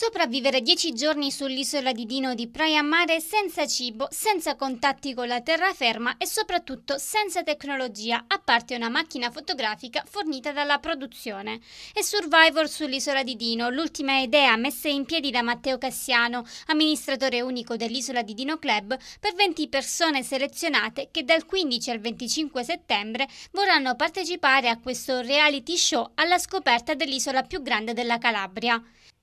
Sopravvivere dieci giorni sull'isola di Dino di Praia Mare senza cibo, senza contatti con la terraferma e soprattutto senza tecnologia, a parte una macchina fotografica fornita dalla produzione. E Survival sull'isola di Dino, l'ultima idea messa in piedi da Matteo Cassiano, amministratore unico dell'isola di Dino Club, per 20 persone selezionate che dal 15 al 25 settembre vorranno partecipare a questo reality show alla scoperta dell'isola più grande della Calabria.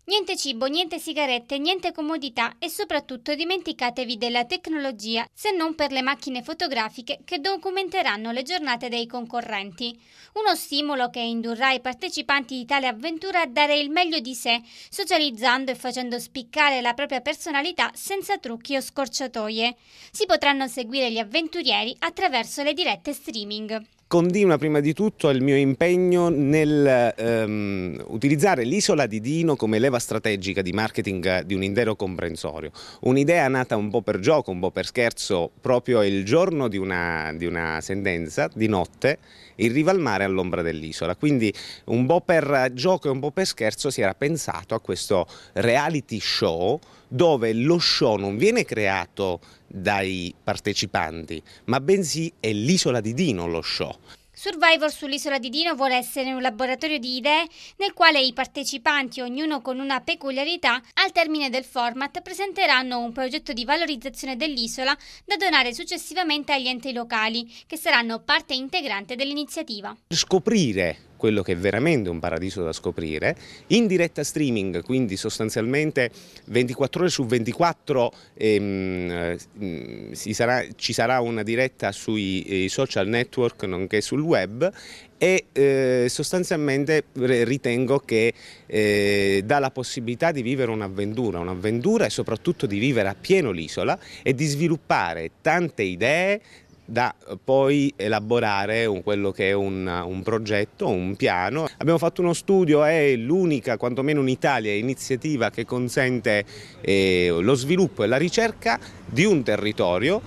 Niente cibo, niente sigarette, niente comodità e soprattutto dimenticatevi della tecnologia se non per le macchine fotografiche che documenteranno le giornate dei concorrenti. Uno stimolo che indurrà i partecipanti di tale avventura a dare il meglio di sé, socializzando e facendo spiccare la propria personalità senza trucchi o scorciatoie. Si potranno seguire gli avventurieri attraverso le dirette streaming. Scondiuna prima di tutto il mio impegno nel ehm, utilizzare l'isola di Dino come leva strategica di marketing di un intero comprensorio. Un'idea nata un po' per gioco, un po' per scherzo, proprio il giorno di una, di una sentenza, di notte, in riva al mare all'ombra dell'isola. Quindi un po' per gioco e un po' per scherzo si era pensato a questo reality show dove lo show non viene creato dai partecipanti, ma bensì è l'isola di Dino lo show. Survivor sull'isola di Dino vuole essere un laboratorio di idee nel quale i partecipanti, ognuno con una peculiarità, al termine del format presenteranno un progetto di valorizzazione dell'isola da donare successivamente agli enti locali, che saranno parte integrante dell'iniziativa. Scoprire quello che è veramente un paradiso da scoprire, in diretta streaming, quindi sostanzialmente 24 ore su 24 ehm, eh, sarà, ci sarà una diretta sui eh, social network nonché sul web e eh, sostanzialmente ritengo che eh, dà la possibilità di vivere un'avventura, un'avventura e soprattutto di vivere a pieno l'isola e di sviluppare tante idee, da poi elaborare un, quello che è un, un, progetto, un piano. Abbiamo fatto uno studio, è l'unica, quantomeno in Italia, iniziativa che consente eh, lo sviluppo e la ricerca di un territorio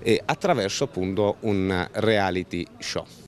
eh, attraverso appunto un reality show.